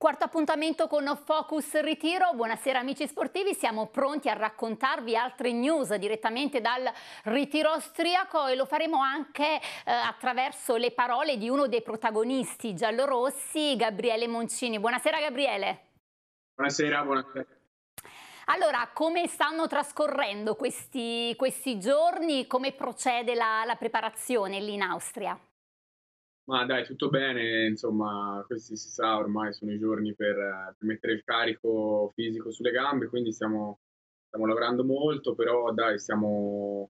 Quarto appuntamento con Focus Ritiro. Buonasera amici sportivi, siamo pronti a raccontarvi altre news direttamente dal ritiro austriaco e lo faremo anche eh, attraverso le parole di uno dei protagonisti giallorossi, Gabriele Moncini. Buonasera Gabriele. Buonasera, buonasera. Allora, come stanno trascorrendo questi, questi giorni? Come procede la, la preparazione lì in Austria? Ma dai, tutto bene, insomma, questi si sa ormai sono i giorni per, eh, per mettere il carico fisico sulle gambe, quindi stiamo, stiamo lavorando molto, però dai, stiamo,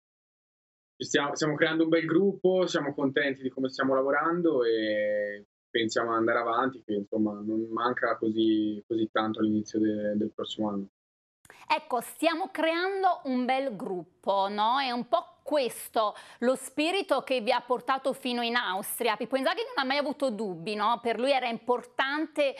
stiamo, stiamo creando un bel gruppo, siamo contenti di come stiamo lavorando e pensiamo ad andare avanti, che insomma non manca così, così tanto all'inizio de, del prossimo anno. Ecco, stiamo creando un bel gruppo, no? È un po' questo lo spirito che vi ha portato fino in Austria. Pippo Inzaghi non ha mai avuto dubbi, no? per lui era importante eh,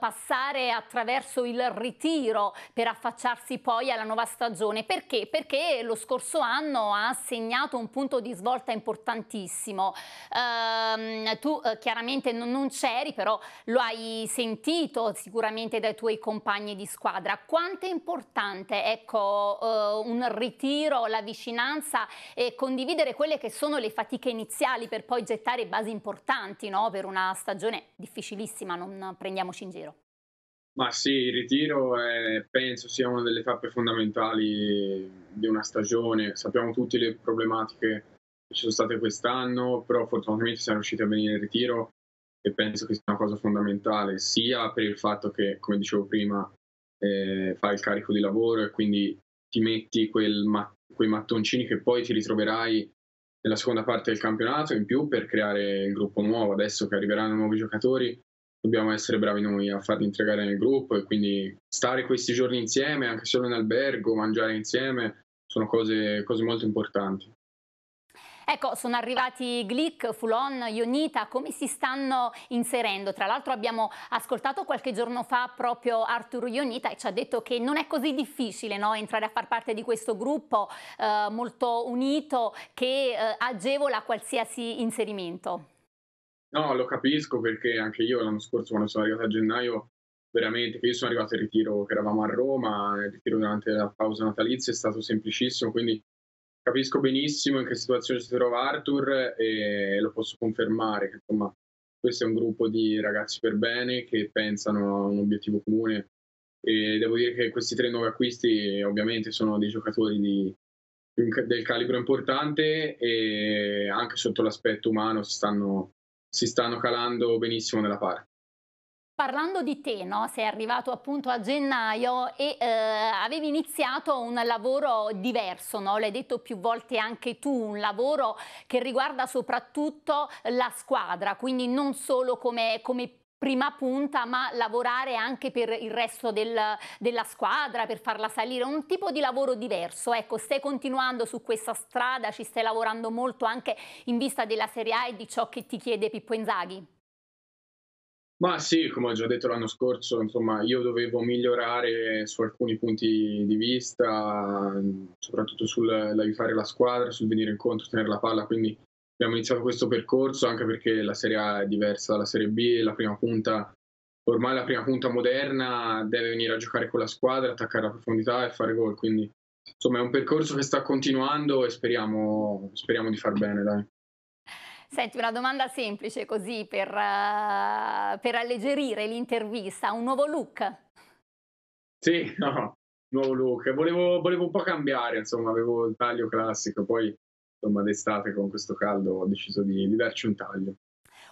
passare attraverso il ritiro per affacciarsi poi alla nuova stagione. Perché? Perché lo scorso anno ha segnato un punto di svolta importantissimo. Ehm, tu eh, chiaramente non, non c'eri, però lo hai sentito sicuramente dai tuoi compagni di squadra. Quanto è importante ecco, eh, un ritiro, la vicinanza e condividere quelle che sono le fatiche iniziali per poi gettare basi importanti no? per una stagione difficilissima, non prendiamoci in giro. Ma sì, il ritiro è, penso sia una delle tappe fondamentali di una stagione. Sappiamo tutte le problematiche che ci sono state quest'anno, però fortunatamente siamo riusciti a venire in ritiro e penso che sia una cosa fondamentale, sia per il fatto che, come dicevo prima, eh, fai il carico di lavoro e quindi ti metti quel, ma- quei mattoncini che poi ti ritroverai nella seconda parte del campionato, in più per creare il gruppo nuovo, adesso che arriveranno nuovi giocatori dobbiamo essere bravi noi a farli integrare nel gruppo e quindi stare questi giorni insieme, anche solo in albergo, mangiare insieme, sono cose, cose molto importanti. Ecco, sono arrivati Glick, Fulon, Ionita, come si stanno inserendo? Tra l'altro abbiamo ascoltato qualche giorno fa proprio Arturo Ionita e ci ha detto che non è così difficile no, entrare a far parte di questo gruppo eh, molto unito che eh, agevola qualsiasi inserimento. No, lo capisco perché anche io l'anno scorso quando sono arrivato a gennaio veramente che io sono arrivato al ritiro che eravamo a Roma, il ritiro durante la pausa natalizia è stato semplicissimo, quindi capisco benissimo in che situazione si trova Arthur e lo posso confermare che insomma questo è un gruppo di ragazzi per bene che pensano a un obiettivo comune e devo dire che questi tre nuovi acquisti ovviamente sono dei giocatori di, del calibro importante e anche sotto l'aspetto umano si stanno, si stanno calando benissimo nella parte. Parlando di te, no? sei arrivato appunto a gennaio e eh, avevi iniziato un lavoro diverso, no? l'hai detto più volte anche tu, un lavoro che riguarda soprattutto la squadra, quindi non solo come, come prima punta, ma lavorare anche per il resto del, della squadra, per farla salire, un tipo di lavoro diverso. Ecco, stai continuando su questa strada, ci stai lavorando molto anche in vista della Serie A e di ciò che ti chiede Pippo Inzaghi? Ma sì, come ho già detto l'anno scorso, insomma, io dovevo migliorare su alcuni punti di vista, soprattutto sull'aiutare la squadra, sul venire incontro, tenere la palla, quindi abbiamo iniziato questo percorso anche perché la Serie A è diversa dalla Serie B, la prima punta, ormai la prima punta moderna deve venire a giocare con la squadra, attaccare la profondità e fare gol, quindi insomma è un percorso che sta continuando e speriamo, speriamo di far bene, dai. Senti, una domanda semplice così per, uh, per alleggerire l'intervista, un nuovo look? Sì, no, nuovo look. Volevo, volevo un po' cambiare, insomma, avevo il taglio classico, poi insomma d'estate con questo caldo ho deciso di, di darci un taglio.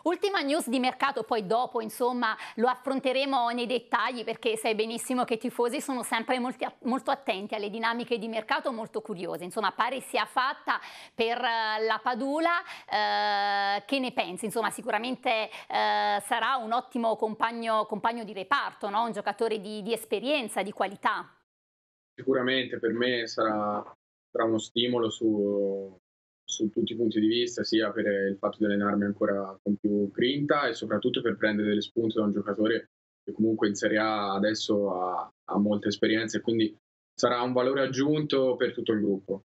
Ultima news di mercato, poi dopo insomma lo affronteremo nei dettagli perché sai benissimo che i tifosi sono sempre molti, molto attenti alle dinamiche di mercato, molto curiose. Insomma pare sia fatta per eh, la Padula, eh, che ne pensi? Insomma sicuramente eh, sarà un ottimo compagno, compagno di reparto, no? un giocatore di, di esperienza, di qualità. Sicuramente per me sarà, sarà uno stimolo su, su tutti i punti di vista, sia per il fatto di allenarmi ancora con più grinta e soprattutto per prendere delle spunte da un giocatore che comunque in Serie A adesso ha, ha molte esperienze, quindi sarà un valore aggiunto per tutto il gruppo.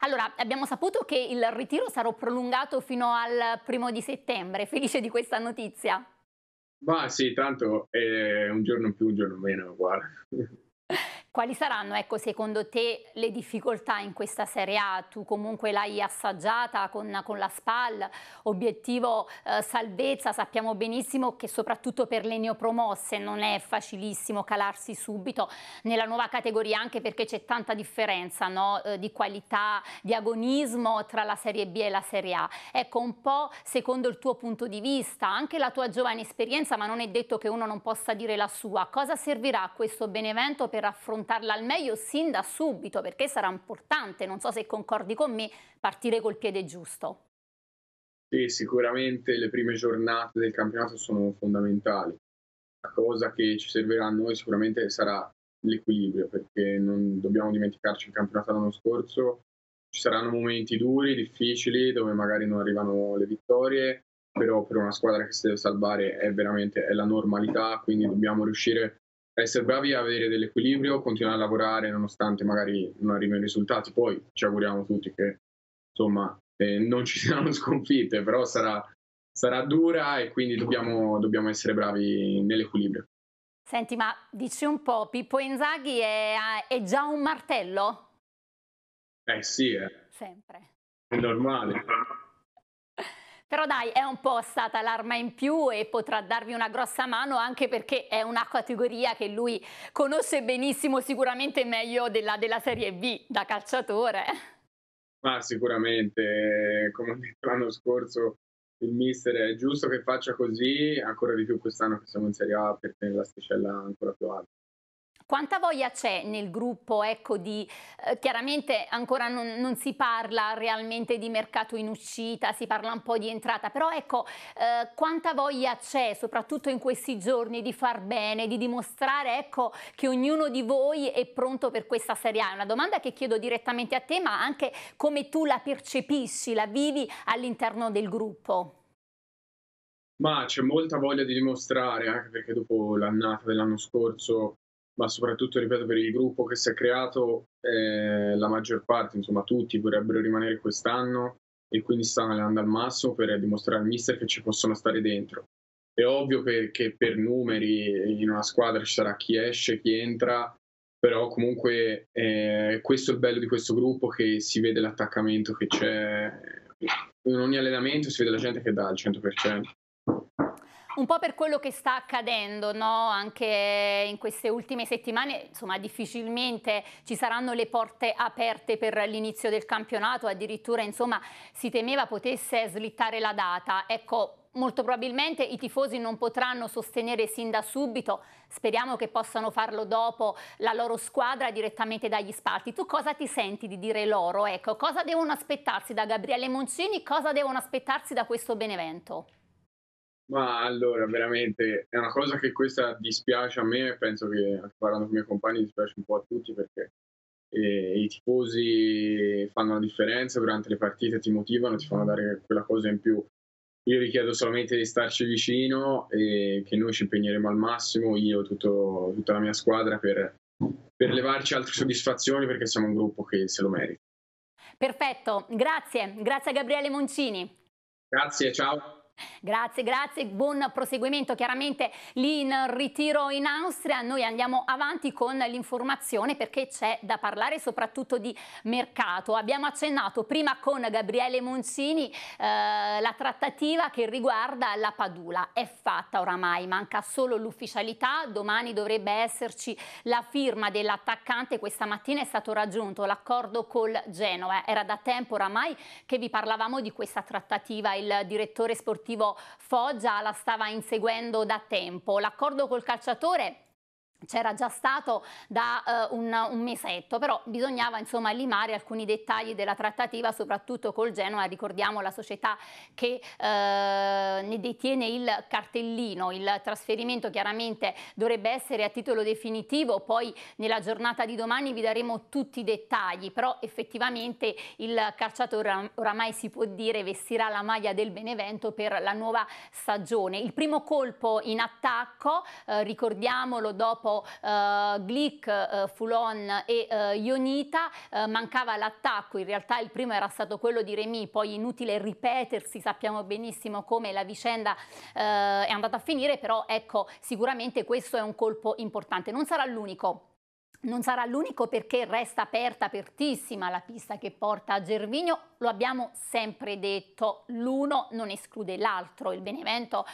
Allora, abbiamo saputo che il ritiro sarà prolungato fino al primo di settembre. Felice di questa notizia? Ma sì, tanto è un giorno in più, un giorno meno, è uguale. Quali saranno, ecco, secondo te le difficoltà in questa Serie A? Tu comunque l'hai assaggiata con, con, la SPAL, obiettivo eh, salvezza, sappiamo benissimo che soprattutto per le neopromosse non è facilissimo calarsi subito nella nuova categoria anche perché c'è tanta differenza no? eh, di qualità, di agonismo tra la Serie B e la Serie A. Ecco, un po' secondo il tuo punto di vista, anche la tua giovane esperienza, ma non è detto che uno non possa dire la sua, cosa servirà a questo Benevento per affrontare affrontarla al meglio sin da subito perché sarà importante, non so se concordi con me, partire col piede giusto. Sì, sicuramente le prime giornate del campionato sono fondamentali. La cosa che ci servirà a noi sicuramente sarà l'equilibrio perché non dobbiamo dimenticarci il campionato l'anno scorso. Ci saranno momenti duri, difficili, dove magari non arrivano le vittorie, però per una squadra che si deve salvare è veramente è la normalità, quindi dobbiamo riuscire essere bravi a avere dell'equilibrio, continuare a lavorare nonostante magari non arrivino i risultati. Poi ci auguriamo tutti che insomma eh, non ci siano sconfitte, però sarà, sarà dura e quindi dobbiamo, dobbiamo essere bravi nell'equilibrio. Senti, ma dici un po', Pippo Inzaghi è, è già un martello? Eh sì, eh. Sempre. È normale. Però dai, è un po' stata l'arma in più e potrà darvi una grossa mano anche perché è una categoria che lui conosce benissimo, sicuramente meglio della, della Serie B da calciatore. Ma sicuramente, eh, come ho detto l'anno scorso, il mister è giusto che faccia così, ancora di più quest'anno che siamo in Serie A per tenere l'asticella ancora più alta. Quanta voglia c'è nel gruppo ecco, di, eh, chiaramente ancora non, non, si parla realmente di mercato in uscita, si parla un po' di entrata, però ecco eh, quanta voglia c'è soprattutto in questi giorni di far bene, di dimostrare ecco, che ognuno di voi è pronto per questa Serie A. È una domanda che chiedo direttamente a te, ma anche come tu la percepisci, la vivi all'interno del gruppo. Ma c'è molta voglia di dimostrare, anche perché dopo l'annata dell'anno scorso ma soprattutto, ripeto, per il gruppo che si è creato, eh, la maggior parte, insomma tutti, vorrebbero rimanere quest'anno e quindi stanno andando al massimo per dimostrare al mister che ci possono stare dentro. È ovvio che, che per numeri in una squadra ci sarà chi esce, chi entra, però comunque eh, questo è il bello di questo gruppo che si vede l'attaccamento che c'è in ogni allenamento, si vede la gente che dà il 100% un po' per quello che sta accadendo no? anche in queste ultime settimane, insomma difficilmente ci saranno le porte aperte per l'inizio del campionato, addirittura insomma, si temeva potesse slittare la data. Ecco, molto probabilmente i tifosi non potranno sostenere sin da subito, speriamo che possano farlo dopo la loro squadra direttamente dagli spalti. Tu cosa ti senti di dire loro? Ecco, cosa devono aspettarsi da Gabriele Moncini, cosa devono aspettarsi da questo Benevento? Ma allora, veramente è una cosa che questa dispiace a me e penso che anche parlando con i miei compagni dispiace un po' a tutti perché eh, i tifosi fanno la differenza durante le partite, ti motivano, ti fanno dare quella cosa in più. Io vi chiedo solamente di starci vicino e che noi ci impegneremo al massimo, io e tutta la mia squadra, per, per levarci altre soddisfazioni perché siamo un gruppo che se lo merita. Perfetto, grazie, grazie a Gabriele Moncini. Grazie, ciao. Grazie, grazie, buon proseguimento chiaramente lì in ritiro in Austria. Noi andiamo avanti con l'informazione perché c'è da parlare soprattutto di mercato. Abbiamo accennato prima con Gabriele Moncini eh, la trattativa che riguarda la Padula. È fatta oramai, manca solo l'ufficialità. Domani dovrebbe esserci la firma dell'attaccante. Questa mattina è stato raggiunto l'accordo col Genova. Era da tempo oramai che vi parlavamo di questa trattativa. Il direttore sportivo sportivo Foggia la stava inseguendo da tempo. L'accordo col calciatore c'era già stato da uh, un, un, mesetto, però bisognava insomma limare alcuni dettagli della trattativa, soprattutto col Genoa, ricordiamo la società che uh, ne detiene il cartellino, il trasferimento chiaramente dovrebbe essere a titolo definitivo, poi nella giornata di domani vi daremo tutti i dettagli, però effettivamente il calciatore oramai si può dire vestirà la maglia del Benevento per la nuova stagione. Il primo colpo in attacco, uh, ricordiamolo dopo gioco eh, Glick, eh, Fulon e eh, Ionita, eh, mancava l'attacco, in realtà il primo era stato quello di Remy, poi inutile ripetersi, sappiamo benissimo come la vicenda eh, è andata a finire, però ecco sicuramente questo è un colpo importante, non sarà l'unico. Non sarà l'unico perché resta aperta, apertissima la pista che porta a Gervigno, lo abbiamo sempre detto, l'uno non esclude l'altro, il Benevento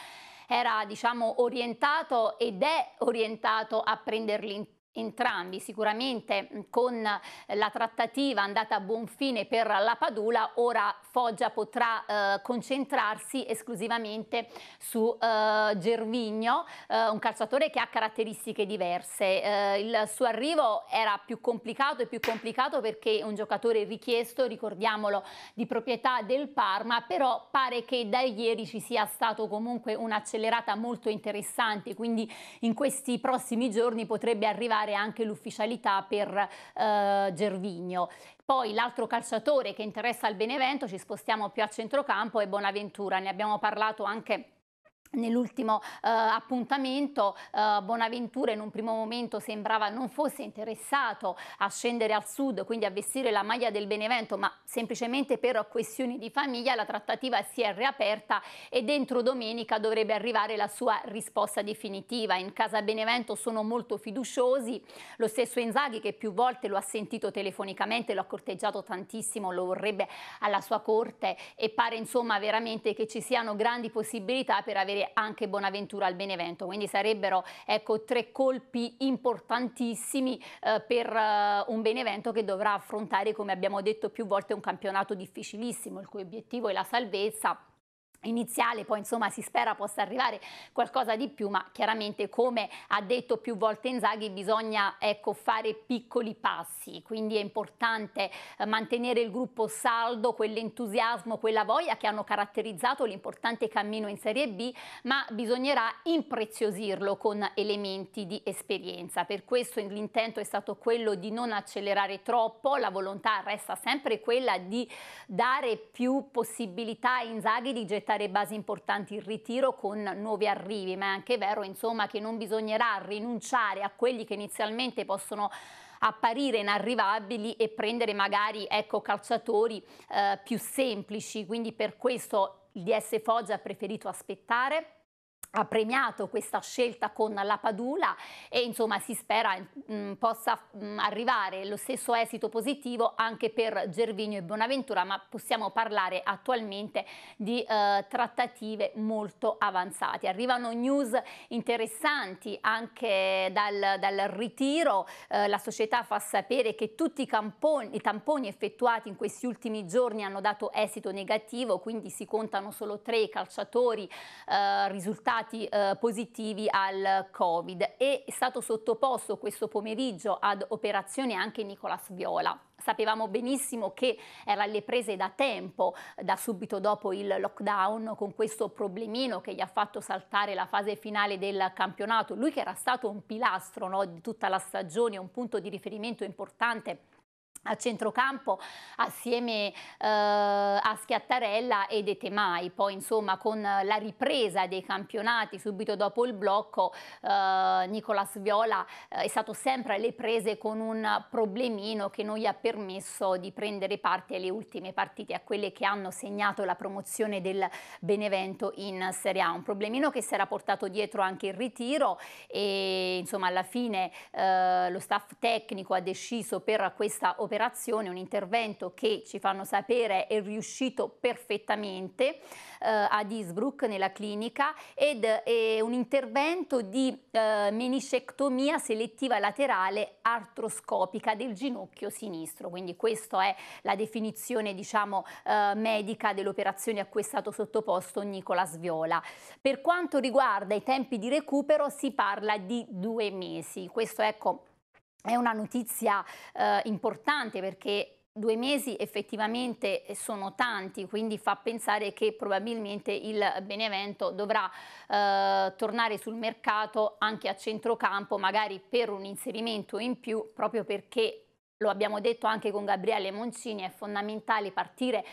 era diciamo orientato ed è orientato a prenderli in entrambi sicuramente con la trattativa andata a buon fine per la Padula ora Foggia potrà eh, concentrarsi esclusivamente su eh, Gervigno eh, un calciatore che ha caratteristiche diverse eh, il suo arrivo era più complicato e più complicato perché è un giocatore richiesto ricordiamolo di proprietà del Parma però pare che da ieri ci sia stato comunque un'accelerata molto interessante quindi in questi prossimi giorni potrebbe arrivare dare anche l'ufficialità per eh, Gervigno. Poi l'altro calciatore che interessa al Benevento, ci spostiamo più a centrocampo, è Bonaventura, ne abbiamo parlato anche Nell'ultimo eh, appuntamento eh, Bonaventura in un primo momento sembrava non fosse interessato a scendere al sud, quindi a vestire la maglia del Benevento, ma semplicemente per questioni di famiglia la trattativa si è riaperta e dentro domenica dovrebbe arrivare la sua risposta definitiva. In casa Benevento sono molto fiduciosi, lo stesso Enzaghi che più volte lo ha sentito telefonicamente, lo ha corteggiato tantissimo, lo vorrebbe alla sua corte e pare insomma veramente che ci siano grandi possibilità per avere anche Bonaventura al Benevento, quindi sarebbero ecco, tre colpi importantissimi eh, per eh, un Benevento che dovrà affrontare, come abbiamo detto più volte, un campionato difficilissimo, il cui obiettivo è la salvezza iniziale, poi insomma si spera possa arrivare qualcosa di più, ma chiaramente come ha detto più volte Inzaghi bisogna ecco, fare piccoli passi, quindi è importante eh, mantenere il gruppo saldo, quell'entusiasmo, quella voglia che hanno caratterizzato l'importante cammino in Serie B, ma bisognerà impreziosirlo con elementi di esperienza. Per questo l'intento è stato quello di non accelerare troppo, la volontà resta sempre quella di dare più possibilità a Inzaghi di gettare portare basi importanti in ritiro con nuovi arrivi, ma è anche vero insomma, che non bisognerà rinunciare a quelli che inizialmente possono apparire inarrivabili e prendere magari ecco, calciatori eh, più semplici, quindi per questo il DS Foggia ha preferito aspettare ha premiato questa scelta con la Padula e insomma si spera mh, mm, possa mh, mm, arrivare lo stesso esito positivo anche per Gervinio e Bonaventura, ma possiamo parlare attualmente di eh, trattative molto avanzate. Arrivano news interessanti anche dal, dal ritiro, eh, la società fa sapere che tutti i, camponi, i tamponi effettuati in questi ultimi giorni hanno dato esito negativo, quindi si contano solo tre calciatori eh, risultati risultati eh, positivi al Covid e è stato sottoposto questo pomeriggio ad operazione anche Nicolas Viola. Sapevamo benissimo che era alle prese da tempo, da subito dopo il lockdown, con questo problemino che gli ha fatto saltare la fase finale del campionato. Lui che era stato un pilastro no, di tutta la stagione, un punto di riferimento importante a centrocampo assieme eh, a Schiattarella ed Etemai, poi insomma con la ripresa dei campionati subito dopo il blocco eh, Nicolas Viola eh, è stato sempre alle prese con un problemino che non gli ha permesso di prendere parte alle ultime partite, a quelle che hanno segnato la promozione del Benevento in Serie A, un problemino che si era portato dietro anche il ritiro e insomma alla fine eh, lo staff tecnico ha deciso per questa operazione un'operazione, un intervento che ci fanno sapere è riuscito perfettamente eh, ad Innsbruck nella clinica ed è un intervento di eh, meniscectomia selettiva laterale artroscopica del ginocchio sinistro. Quindi questa è la definizione diciamo, eh, medica dell'operazione a cui è stato sottoposto Nicola Sviola. Per quanto riguarda i tempi di recupero si parla di due mesi. Questo ecco è una notizia eh, importante perché Due mesi effettivamente eh, sono tanti, quindi fa pensare che probabilmente il Benevento dovrà eh, tornare sul mercato anche a centrocampo, magari per un inserimento in più, proprio perché, lo abbiamo detto anche con Gabriele Moncini, è fondamentale partire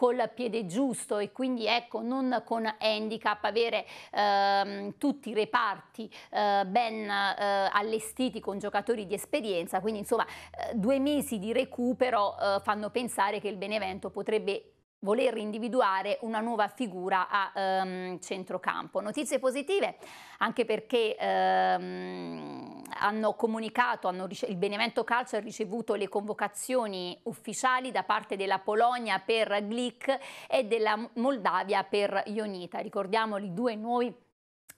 col piede giusto e quindi ecco non con handicap avere ehm, tutti i reparti eh, ben eh, allestiti con giocatori di esperienza quindi insomma eh, due mesi di recupero eh, fanno pensare che il Benevento potrebbe voler individuare una nuova figura a ehm, centrocampo. Notizie positive anche perché ehm, hanno comunicato, hanno il Benevento Calcio ha ricevuto le convocazioni ufficiali da parte della Polonia per Glick e della Moldavia per Ionita. Ricordiamo i due nuovi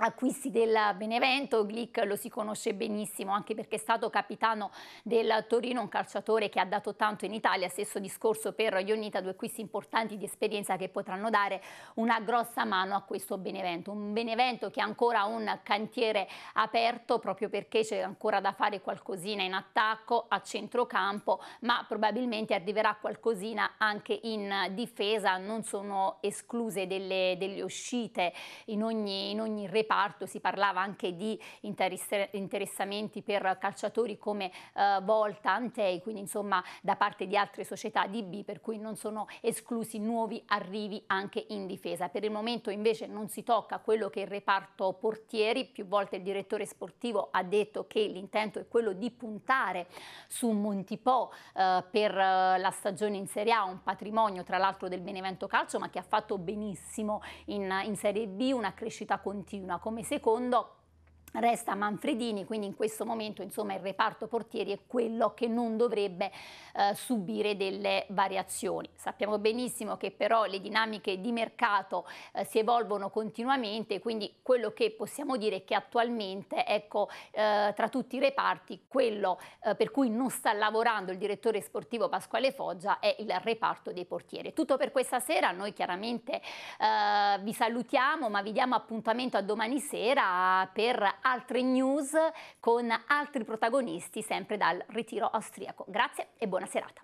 acquisti del Benevento, Glick lo si conosce benissimo anche perché è stato capitano del Torino, un calciatore che ha dato tanto in Italia, stesso discorso per Ionita, due acquisti importanti di esperienza che potranno dare una grossa mano a questo Benevento, un Benevento che ha ancora un cantiere aperto proprio perché c'è ancora da fare qualcosina in attacco, a centrocampo, ma probabilmente arriverà qualcosina anche in difesa, non sono escluse delle, delle uscite in ogni, in ogni reparto reparto, si parlava anche di interessamenti per calciatori come eh, Volta, Antei, quindi insomma da parte di altre società di B, per cui non sono esclusi nuovi arrivi anche in difesa. Per il momento invece non si tocca quello che è il reparto portieri, più volte il direttore sportivo ha detto che l'intento è quello di puntare su Montipò eh, per eh, la stagione in Serie A, un patrimonio tra l'altro del Benevento Calcio ma che ha fatto benissimo in, in Serie B, una crescita continua come secondo Resta Manfredini, quindi in questo momento insomma, il reparto portieri è quello che non dovrebbe eh, subire delle variazioni. Sappiamo benissimo che però le dinamiche di mercato eh, si evolvono continuamente, quindi quello che possiamo dire è che attualmente ecco, eh, tra tutti i reparti quello eh, per cui non sta lavorando il direttore sportivo Pasquale Foggia è il reparto dei portieri. Tutto per questa sera, noi chiaramente eh, vi salutiamo ma vi diamo appuntamento a domani sera per altre news con altri protagonisti sempre dal ritiro austriaco. Grazie e buona serata.